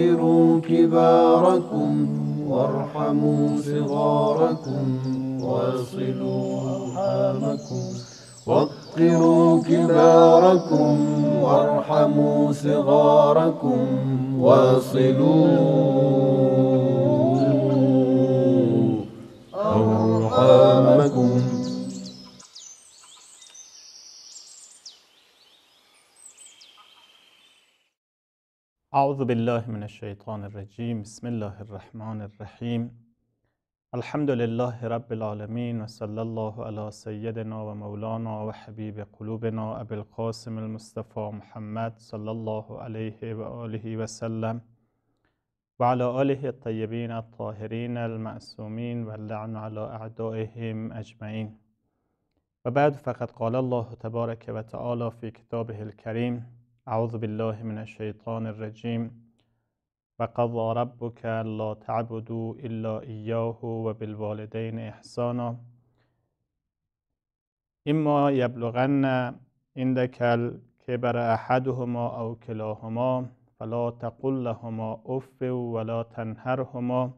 وقروا كباركم وارحموا صغاركم واصلوا أرحامكم وقروا كباركم وارحموا صغاركم واصلوا أرحامكم أعوذ بالله من الشيطان الرجيم بسم الله الرحمن الرحيم الحمد لله رب العالمين وصلى الله على سيدنا ومولانا وحبيب قلوبنا ابو القاسم المصطفى محمد صلى الله عليه وآله وسلم وعلى آله الطيبين الطاهرين المعصومين واللعن على أعدائهم أجمعين و بعد فقد قال الله تبارك وتعالى في كتابه الكريم اعوذ بالله من الشیطان الرجیم و قضا ربک لا تعبدوا الا ایاه و بالوالدین احسانا اما يبلغن عندك الكبر احدهما او كلاهما فلا تقل لهما اف ولا تنهرهما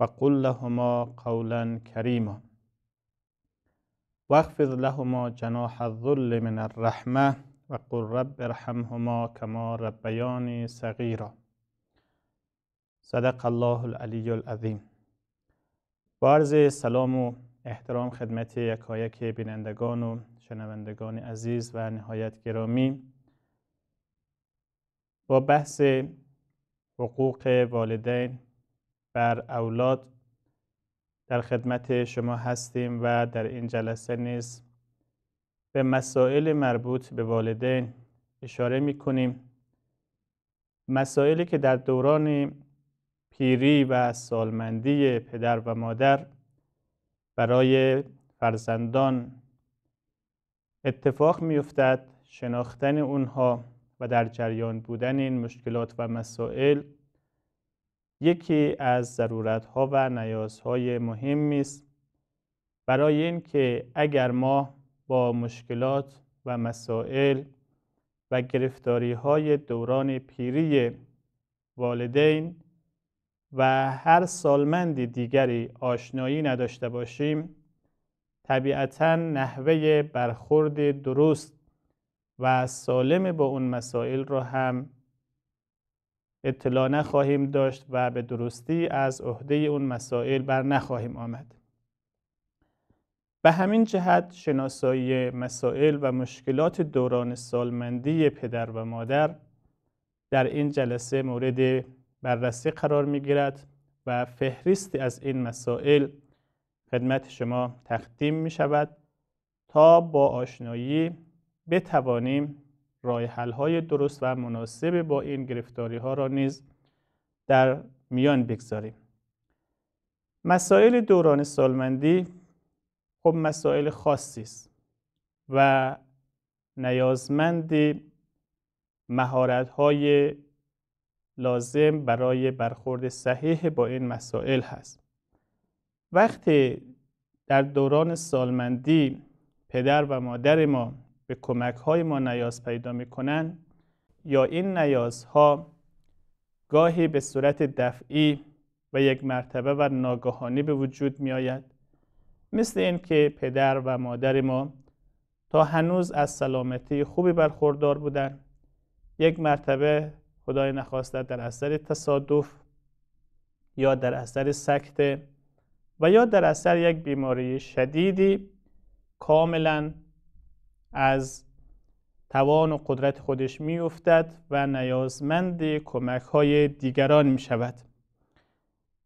وقل لهما قولا كريما واخفض لهما جناح الذل من الرحمه و قل رب ارحمهما کما ربیانی صغیرا صدق الله العلی العظیم با سلام و احترام خدمت یکایک بینندگان و شنوندگان عزیز و نهایت گرامی با بحث حقوق والدین بر اولاد در خدمت شما هستیم و در این جلسه نیز به مسائل مربوط به والدین اشاره می کنیم مسائلی که در دوران پیری و سالمندی پدر و مادر برای فرزندان اتفاق افتد شناختن اونها و در جریان بودن این مشکلات و مسائل یکی از ضرورتها و نیازهای مهمی است برای اینکه اگر ما با مشکلات و مسائل و گرفتاری های دوران پیری والدین و هر سالمند دیگری آشنایی نداشته باشیم طبیعتا نحوه برخورد درست و سالم با اون مسائل را هم اطلاع نخواهیم داشت و به درستی از عهده اون مسائل بر نخواهیم آمد به همین جهت شناسایی مسائل و مشکلات دوران سالمندی پدر و مادر در این جلسه مورد بررسی قرار می گیرد و فهرستی از این مسائل خدمت شما تقدیم می شود تا با آشنایی بتوانیم رای های درست و مناسب با این گرفتاری ها را نیز در میان بگذاریم مسائل دوران سالمندی خب مسائل خاصی است و نیازمند مهارت های لازم برای برخورد صحیح با این مسائل هست وقتی در دوران سالمندی پدر و مادر ما به کمک های ما نیاز پیدا می کنن یا این نیازها گاهی به صورت دفعی و یک مرتبه و ناگهانی به وجود می آید مثل این که پدر و مادر ما تا هنوز از سلامتی خوبی برخوردار بودن یک مرتبه خدای نخواسته در اثر تصادف یا در اثر سکته و یا در اثر یک بیماری شدیدی کاملا از توان و قدرت خودش میافتد و نیازمند کمک های دیگران می شود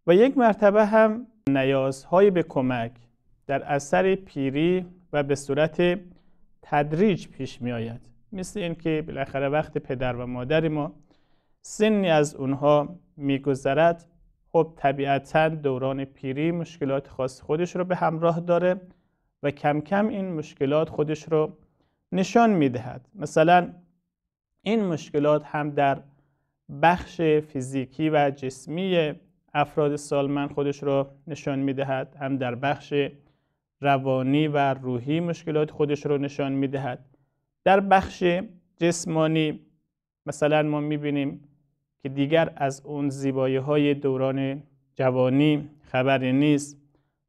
و یک مرتبه هم نیازهای به کمک در اثر پیری و به صورت تدریج پیش می آید مثل اینکه بالاخره وقت پدر و مادر ما سنی از اونها میگذرد خب طبیعتا دوران پیری مشکلات خاص خودش رو به همراه داره و کم کم این مشکلات خودش رو نشان دهد مثلا این مشکلات هم در بخش فیزیکی و جسمی افراد سالمن خودش رو نشان دهد هم در بخش روانی و روحی مشکلات خودش رو نشان میدهد در بخش جسمانی مثلا ما میبینیم که دیگر از اون زیبایی های دوران جوانی خبری نیست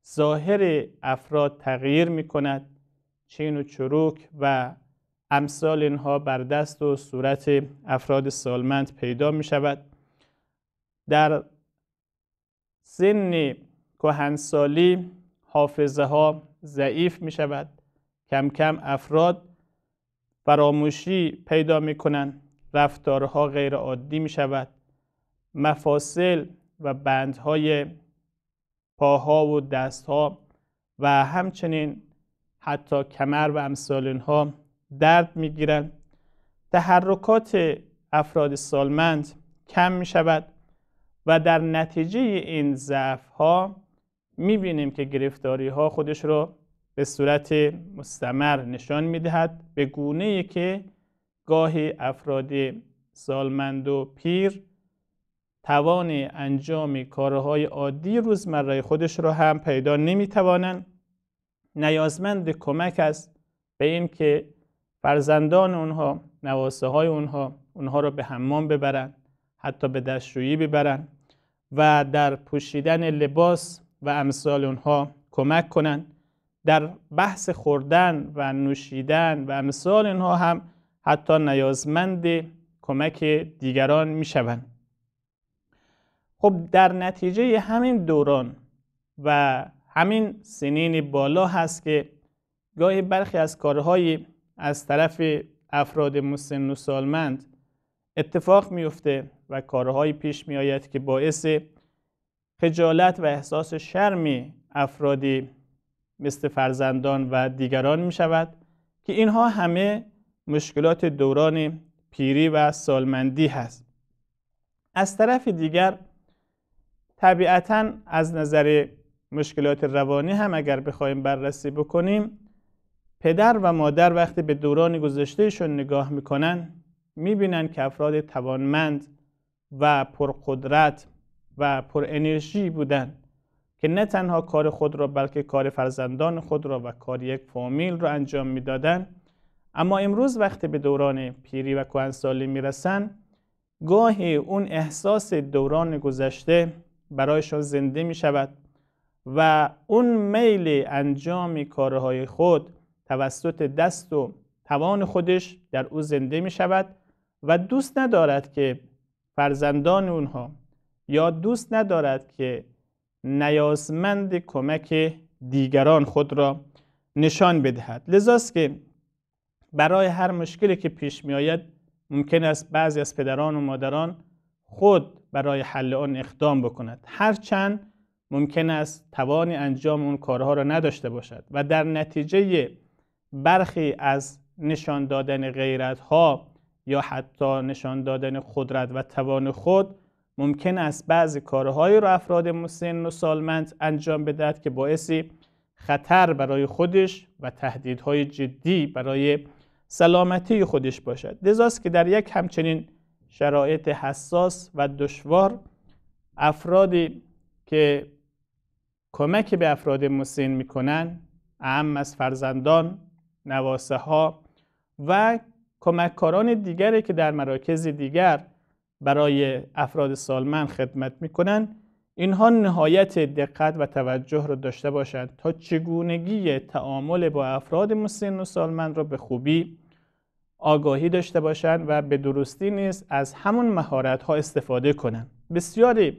ظاهر افراد تغییر میکند چین و چروک و امثال اینها بر دست و صورت افراد سالمند پیدا می شود در سن کهنسالی حافظه ها ضعیف می شود کم کم افراد فراموشی پیدا می کنند رفتارها غیر عادی می شود مفاصل و بندهای پاها و دستها و همچنین حتی کمر و امثال ها درد می گیرند تحرکات افراد سالمند کم می شود و در نتیجه این ضعف ها میبینیم که گرفتاری ها خودش را به صورت مستمر نشان میدهد به گونه ای که گاهی افراد سالمند و پیر توان انجام کارهای عادی روزمره خودش را هم پیدا نمیتوانند نیازمند کمک است به این که فرزندان اونها نواسه های اونها اونها را به حمام ببرند حتی به دستشویی ببرند و در پوشیدن لباس و امثال اونها کمک کنند در بحث خوردن و نوشیدن و امثال اینها هم حتی نیازمند کمک دیگران میشوند خب در نتیجه همین دوران و همین سنین بالا هست که گاهی برخی از کارهایی از طرف افراد مسن و سالمند اتفاق میفته و کارهایی پیش میآید که باعث خجالت و احساس شرمی افرادی مثل فرزندان و دیگران می شود که اینها همه مشکلات دوران پیری و سالمندی هست از طرف دیگر طبیعتا از نظر مشکلات روانی هم اگر بخوایم بررسی بکنیم پدر و مادر وقتی به دوران گذشتهشون نگاه میکنن میبینن که افراد توانمند و پرقدرت و پر انرژی بودند که نه تنها کار خود را بلکه کار فرزندان خود را و کار یک فامیل را انجام میدادند اما امروز وقتی به دوران پیری و کهنسالی میرسند گاهی اون احساس دوران گذشته برایشان زنده می شود و اون میل انجام کارهای خود توسط دست و توان خودش در او زنده می شود و دوست ندارد که فرزندان اونها یا دوست ندارد که نیازمند کمک دیگران خود را نشان بدهد لذاست که برای هر مشکلی که پیش می آید ممکن است بعضی از پدران و مادران خود برای حل آن اقدام بکند هرچند ممکن است توان انجام اون کارها را نداشته باشد و در نتیجه برخی از نشان دادن غیرت ها یا حتی نشان دادن قدرت و توان خود ممکن است بعضی کارهایی را افراد مسن و سالمند انجام بدهد که باعثی خطر برای خودش و تهدیدهای جدی برای سلامتی خودش باشد لذاست که در یک همچنین شرایط حساس و دشوار افرادی که کمک به افراد مسن میکنن اهم از فرزندان نواسه ها و کمککاران دیگری که در مراکز دیگر برای افراد سالمند خدمت کنند اینها نهایت دقت و توجه را داشته باشند تا چگونگی تعامل با افراد مسن و سالمند را به خوبی آگاهی داشته باشند و به درستی نیز از همون مهارت ها استفاده کنند بسیاری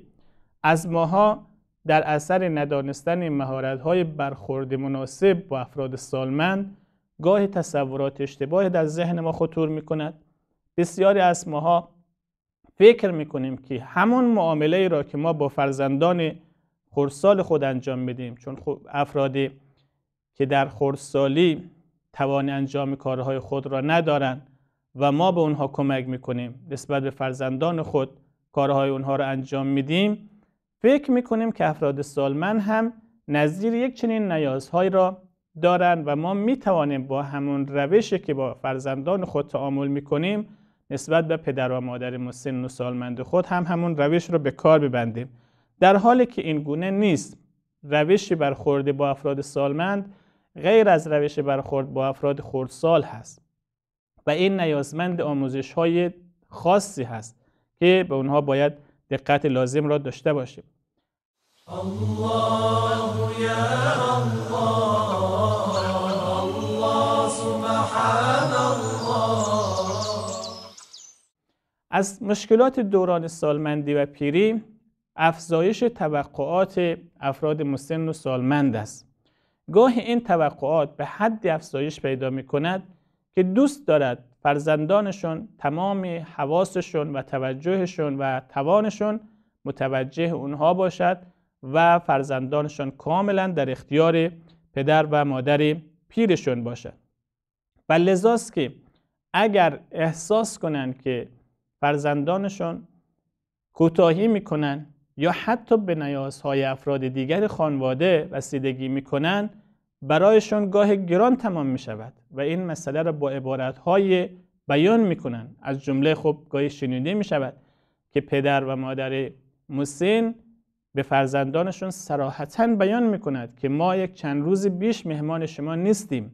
از ماها در اثر ندانستن مهارت های برخورد مناسب با افراد سالمند گاهی تصورات اشتباهی در ذهن ما خطور می کند بسیاری از ماها فکر میکنیم که همون معامله را که ما با فرزندان خورسال خود انجام میدیم چون خب افرادی که در خورسالی توان انجام کارهای خود را ندارند و ما به اونها کمک میکنیم نسبت به فرزندان خود کارهای اونها را انجام میدیم فکر میکنیم که افراد سالمن هم نظیر یک چنین نیازهایی را دارند و ما میتوانیم با همون روشی که با فرزندان خود تعامل میکنیم نسبت به پدر و مادر مسن و سالمند خود هم همون روش رو به کار ببندیم در حالی که این گونه نیست روشی برخورد با افراد سالمند غیر از روش برخورد با افراد خردسال هست و این نیازمند آموزش های خاصی هست که به اونها باید دقت لازم را داشته باشیم الله از مشکلات دوران سالمندی و پیری افزایش توقعات افراد مسن و سالمند است گاه این توقعات به حدی افزایش پیدا می کند که دوست دارد فرزندانشون تمام حواسشون و توجهشون و توانشون متوجه اونها باشد و فرزندانشون کاملا در اختیار پدر و مادر پیرشون باشد و لذاست که اگر احساس کنند که فرزندانشان کوتاهی میکنن یا حتی به نیازهای افراد دیگر خانواده رسیدگی میکنن برایشان گاه گران تمام میشود و این مسئله را با عبارت بیان میکنن از جمله خب گاهی شنیده میشود شود که پدر و مادر مسن به فرزندانشون سراحتا بیان میکند که ما یک چند روز بیش مهمان شما نیستیم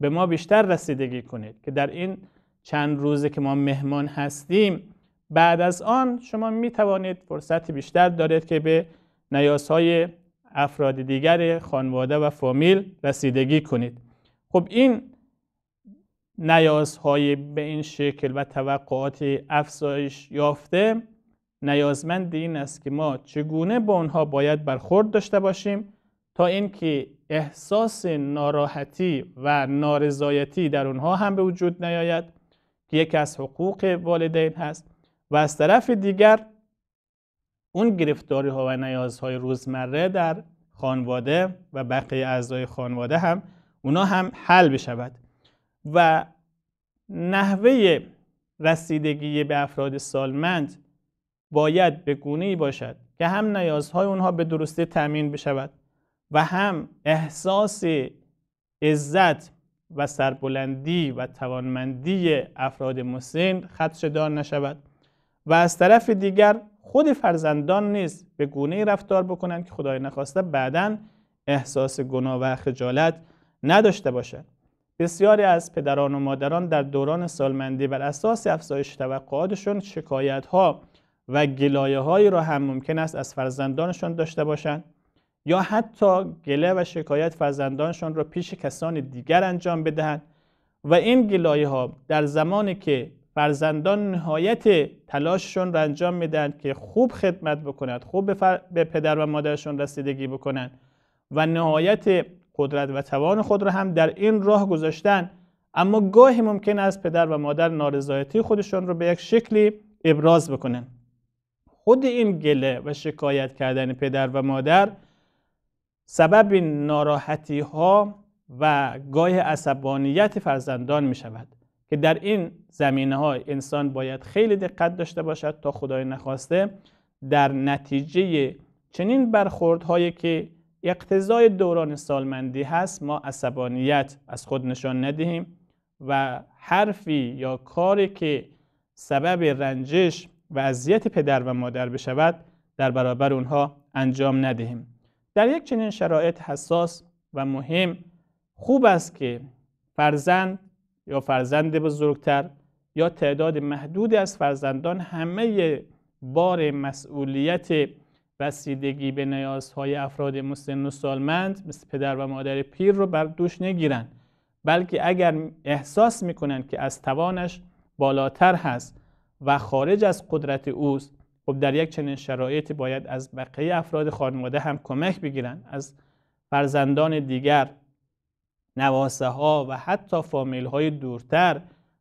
به ما بیشتر رسیدگی کنید که در این چند روزه که ما مهمان هستیم بعد از آن شما می توانید فرصت بیشتر دارید که به نیازهای افراد دیگر خانواده و فامیل رسیدگی کنید خب این نیازهای به این شکل و توقعات افزایش یافته نیازمند این است که ما چگونه با آنها باید برخورد داشته باشیم تا اینکه احساس ناراحتی و نارضایتی در اونها هم به وجود نیاید یک از حقوق والدین هست و از طرف دیگر اون گرفتاری ها و نیازهای روزمره در خانواده و بقیه اعضای خانواده هم اونا هم حل بشود و نحوه رسیدگی به افراد سالمند باید به گونه ای باشد که هم نیازهای اونها به درستی تامین بشود و هم احساس عزت و سربلندی و توانمندی افراد مسن خدشه نشود و از طرف دیگر خود فرزندان نیز به گونه رفتار بکنند که خدای نخواسته بعدا احساس گناه و خجالت نداشته باشد بسیاری از پدران و مادران در دوران سالمندی بر اساس افزایش توقعاتشون شکایت ها و گلایه هایی را هم ممکن است از فرزندانشان داشته باشند یا حتی گله و شکایت فرزندانشان را پیش کسان دیگر انجام بدهند و این گلایه ها در زمانی که فرزندان نهایت تلاششون را انجام میدن که خوب خدمت بکنند خوب به, پدر و مادرشون رسیدگی بکنند و نهایت قدرت و توان خود را هم در این راه گذاشتن اما گاهی ممکن است پدر و مادر نارضایتی خودشون رو به یک شکلی ابراز بکنند خود این گله و شکایت کردن پدر و مادر سبب ناراحتی ها و گاه عصبانیت فرزندان می شود که در این زمینه ها انسان باید خیلی دقت داشته باشد تا خدای نخواسته در نتیجه چنین برخورد هایی که اقتضای دوران سالمندی هست ما عصبانیت از خود نشان ندهیم و حرفی یا کاری که سبب رنجش و اذیت پدر و مادر بشود در برابر اونها انجام ندهیم در یک چنین شرایط حساس و مهم خوب است که فرزند یا فرزند بزرگتر یا تعداد محدود از فرزندان همه بار مسئولیت رسیدگی به نیازهای افراد مسن و سالمند مثل پدر و مادر پیر رو بر دوش نگیرند بلکه اگر احساس میکنند که از توانش بالاتر هست و خارج از قدرت اوست خب در یک چنین شرایطی باید از بقیه افراد خانواده هم کمک بگیرن از فرزندان دیگر نواسه ها و حتی فامیل های دورتر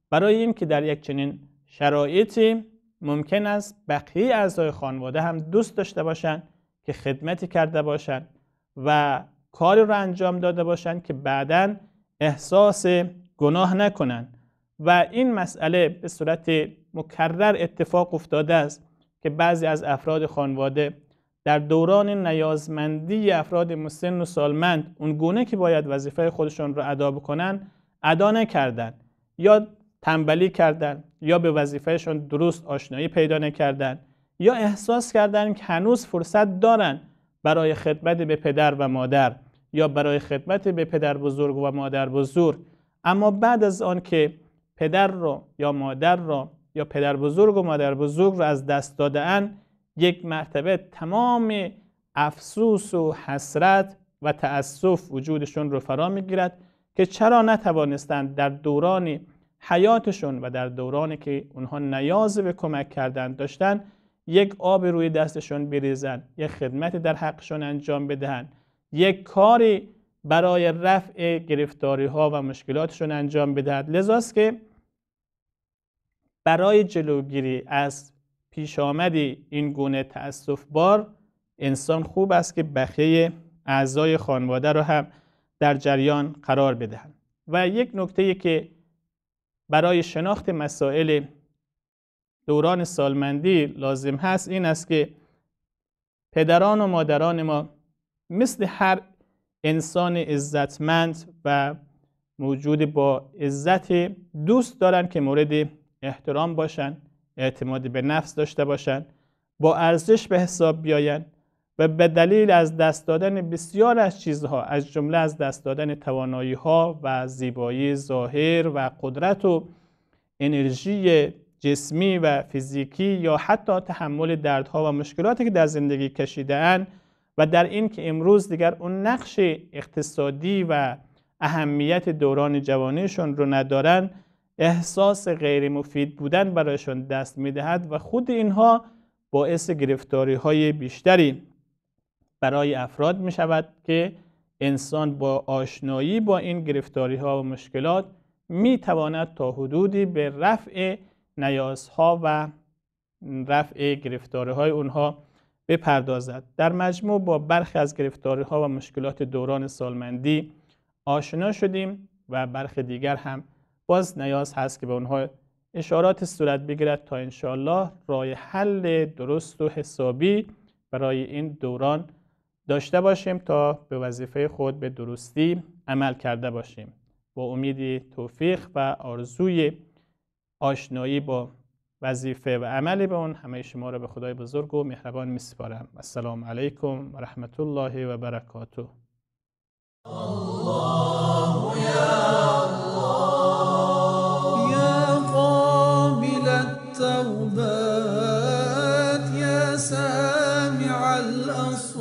برای اینکه در یک چنین شرایطی ممکن است بقیه اعضای خانواده هم دوست داشته باشند که خدمتی کرده باشند و کاری رو انجام داده باشند که بعدا احساس گناه نکنند و این مسئله به صورت مکرر اتفاق افتاده است که بعضی از افراد خانواده در دوران نیازمندی افراد مسن و سالمند اون گونه که باید وظیفه خودشون رو ادا بکنن ادا نکردن یا تنبلی کردن یا به وظیفهشون درست آشنایی پیدا نکردن یا احساس کردن که هنوز فرصت دارن برای خدمت به پدر و مادر یا برای خدمت به پدر بزرگ و مادر بزرگ اما بعد از آن که پدر را یا مادر را یا پدر بزرگ و مادر بزرگ رو از دست دادن یک مرتبه تمام افسوس و حسرت و تأسف وجودشون رو فرا میگیرد که چرا نتوانستند در دوران حیاتشون و در دورانی که اونها نیاز به کمک کردن داشتن یک آب روی دستشون بریزن یک خدمت در حقشون انجام بدهن یک کاری برای رفع گرفتاری ها و مشکلاتشون انجام بدهد لذاست که برای جلوگیری از پیش آمدی این گونه تأصف بار انسان خوب است که بخیه اعضای خانواده را هم در جریان قرار بدهند و یک نکته که برای شناخت مسائل دوران سالمندی لازم هست این است که پدران و مادران ما مثل هر انسان عزتمند و موجود با عزت دوست دارند که مورد احترام باشن اعتماد به نفس داشته باشن با ارزش به حساب بیاین و به دلیل از دست دادن بسیار از چیزها از جمله از دست دادن توانایی ها و زیبایی ظاهر و قدرت و انرژی جسمی و فیزیکی یا حتی تحمل دردها و مشکلاتی که در زندگی کشیدهاند و در این که امروز دیگر اون نقش اقتصادی و اهمیت دوران جوانیشون رو ندارن احساس غیر مفید بودن برایشان دست میدهد و خود اینها باعث گرفتاری های بیشتری برای افراد می شود که انسان با آشنایی با این گرفتاری ها و مشکلات می تواند تا حدودی به رفع نیازها و رفع گرفتاری های اونها بپردازد در مجموع با برخی از گرفتاری ها و مشکلات دوران سالمندی آشنا شدیم و برخی دیگر هم باز نیاز هست که به اونها اشارات صورت بگیرد تا انشاالله رای حل درست و حسابی برای این دوران داشته باشیم تا به وظیفه خود به درستی عمل کرده باشیم با امید توفیق و آرزوی آشنایی با وظیفه و عملی به اون همه شما را به خدای بزرگ و مهربان سپارم السلام علیکم و رحمت الله و برکاته واجعل أصحابي